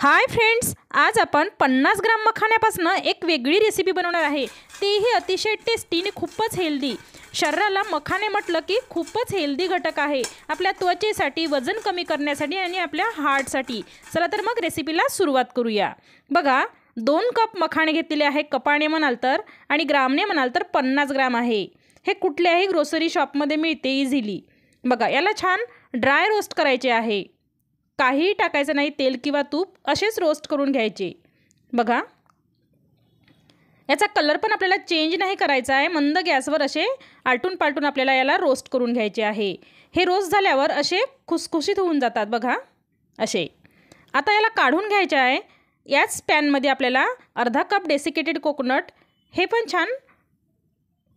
hi friends आज आपण पन्नास ग्राम मखाण्यापासून एक वेगळी रेसिपी बनवणार आहे तीही अतिशय टेस्टी आणि खूपच हेल्दी शरीराला मखाने म्हटलं की खूपच हेल्दी घटक आहे आपल्या त्वचेसाठी वजन कमी करण्यासाठी आणि आपल्या हार्टसाठी चला तर मग रेसिपीला सुरुवात करूया बघा दोन कप मखाणे घेतलेले आहे कपाने म्हणाल तर आणि ग्रामने म्हणाल तर पन्नास ग्राम आहे हे कुठल्याही ग्रोसरी शॉपमध्ये मिळते इझिली बघा याला छान ड्राय रोस्ट करायचे आहे काहीही टाकायचं नाही तेल किंवा तूप असेच रोस्ट करून घ्यायचे बघा याचा कलर पण आपल्याला चेंज नाही करायचा आहे मंद गॅसवर असे आलटून पालटून आपल्याला याला रोस्ट करून घ्यायचे आहे हे रोस्ट झाल्यावर असे खुसखुशीत होऊन जातात बघा असे आता याला काढून घ्यायचे आहे याच पॅनमध्ये आपल्याला अर्धा कप डेसिकेटेड कोकोनट हे पण छान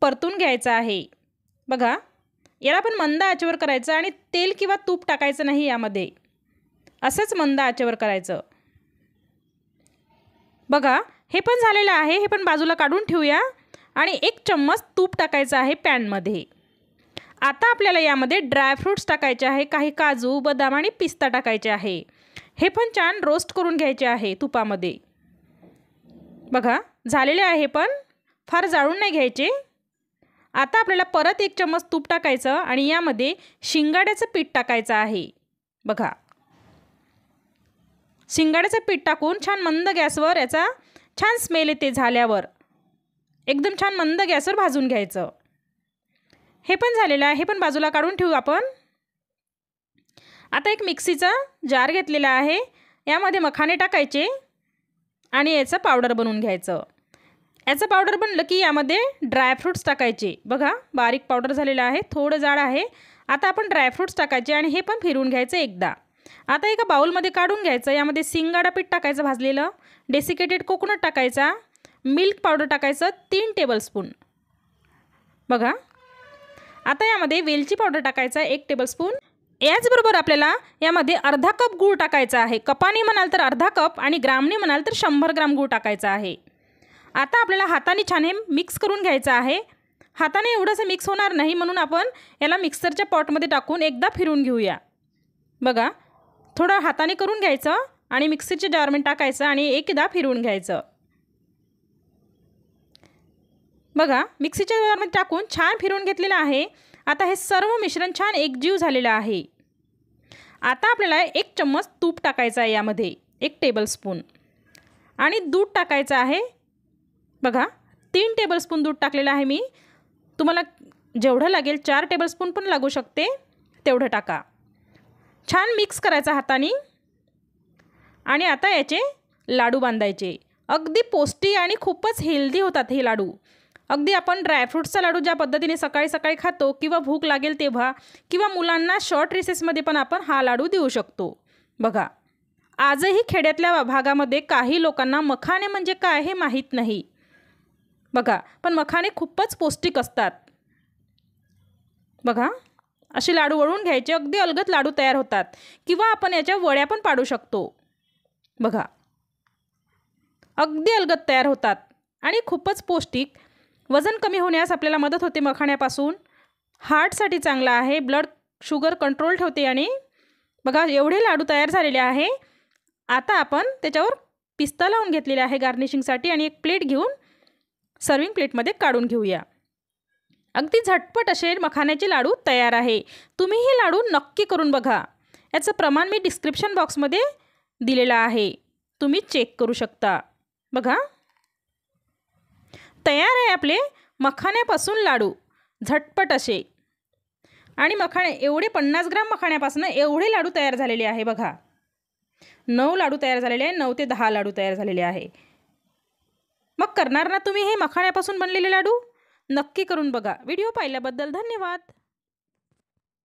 परतून घ्यायचं आहे बघा याला पण मंद आचेवर करायचं आणि तेल किंवा तूप टाकायचं नाही यामध्ये असंच मंद आचेवर करायचं बघा हे पण झालेलं आहे हे पण बाजूला काढून ठेवूया आणि एक चम्मच तूप टाकायचं आहे पॅनमध्ये आता आपल्याला यामध्ये ड्रायफ्रूट्स टाकायचे आहे काही काजू बदाम आणि पिस्ता टाकायचे आहे हे पण छान रोस्ट करून घ्यायचे आहे तुपामध्ये बघा झालेले आहे पण फार जाळून नाही घ्यायचे आता आपल्याला परत एक चम्मच तूप टाकायचं आणि यामध्ये शिंगाड्याचं पीठ टाकायचं आहे बघा शिंगाड्याचं पीठ टाकून छान मंद गॅसवर याचा छान स्मेल येते झाल्यावर एकदम छान मंद गॅसवर भाजून घ्यायचं हे पण झालेलं आहे हे पण बाजूला काढून ठेवू आपण आता एक मिक्सीचा जार घेतलेला आहे यामध्ये मखाने टाकायचे आणि याचं पावडर बनवून घ्यायचं याचं पावडर बनलं की यामध्ये ड्रायफ्रूट्स टाकायचे बघा बारीक पावडर झालेलं आहे थोडं जाड आहे आता आपण ड्रायफ्रूट्स टाकायचे आणि हे पण फिरून घ्यायचं एकदा आता एका बाउलमध्ये काढून घ्यायचं यामध्ये सिंगाडा पीठ टाकायचं भाजलेलं डेसिकेटेड कोकोनट टाकायचा मिल्क पावडर टाकायचं तीन टेबलस्पून बघा आता यामध्ये वेलची पावडर टाकायचा एक टेबलस्पून याचबरोबर आपल्याला यामध्ये अर्धा कप गूळ टाकायचा आहे कपाने म्हणाल तर अर्धा कप आणि ग्रामने म्हणाल तर शंभर ग्राम गूळ टाकायचा आहे आता आपल्याला हाताने छान हे मिक्स करून घ्यायचं आहे हाताने एवढंसं मिक्स होणार नाही म्हणून आपण याला मिक्सरच्या पॉटमध्ये टाकून एकदा फिरून घेऊया बघा थोडं हाताने करून घ्यायचं आणि मिक्सरच्या जारमध्ये टाकायचं आणि एकदा फिरवून घ्यायचं बघा मिक्सीच्या जारमध्ये टाकून छान फिरवून घेतलेलं आहे आता हे सर्व मिश्रण छान एकजीव झालेलं आहे आता आपल्याला एक चम्मच तूप टाकायचं आहे यामध्ये एक टेबलस्पून आणि दूध टाकायचं आहे बघा तीन टेबलस्पून दूध टाकलेलं आहे मी तुम्हाला जेवढं लागेल चार टेबलस्पून पण लागू शकते तेवढं टाका छान मिक्स करायचा हाताने आणि आता याचे लाडू बांधायचे अगदी पौष्टिक आणि खूपच हेल्दी होतात हे लाडू अगदी आपण ड्रायफ्रूट्सचा लाडू ज्या पद्धतीने सकाळी सकाळी खातो किंवा भूक लागेल तेव्हा किंवा मुलांना शॉर्ट रिसेसमध्ये पण आपण हा लाडू देऊ शकतो बघा आजही खेड्यातल्या भागामध्ये काही लोकांना मखाने म्हणजे काय हे माहीत नाही बघा पण मखाने खूपच पौष्टिक असतात बघा असे लाडू वळून घ्यायचे अगदी अलगत लाडू तयार होतात किंवा आपण याच्या वड्या पण पाडू शकतो बघा अगदी अलगत तयार होतात आणि खूपच पौष्टिक वजन कमी होण्यास आपल्याला मदत होते मखाण्यापासून हार्टसाठी चांगला आहे ब्लड शुगर कंट्रोल ठेवते आणि बघा एवढे लाडू तयार झालेले आहे आता आपण त्याच्यावर पिस्ता लावून घेतलेले आहे गार्निशिंगसाठी आणि एक प्लेट घेऊन सर्विंग प्लेटमध्ये काढून घेऊया अगदी झटपट असे मखाण्याचे लाडू तयार आहे तुम्ही हे लाडू नक्की करून बघा याचं प्रमाण मी डिस्क्रिप्शन बॉक्समध्ये दिलेलं आहे तुम्ही चेक करू शकता बघा तयार आहे आपले मखाण्यापासून लाडू झटपट असे आणि मखाणे एवढे पन्नास ग्राम मखाण्यापासून एवढे लाडू तयार झालेले आहे बघा नऊ लाडू तयार झालेले आहे नऊ ते दहा लाडू तयार झालेले आहे मग करणार ना तुम्ही हे मखाण्यापासून बनलेले लाडू नक्की करून बघा व्हिडिओ पाहिल्याबद्दल धन्यवाद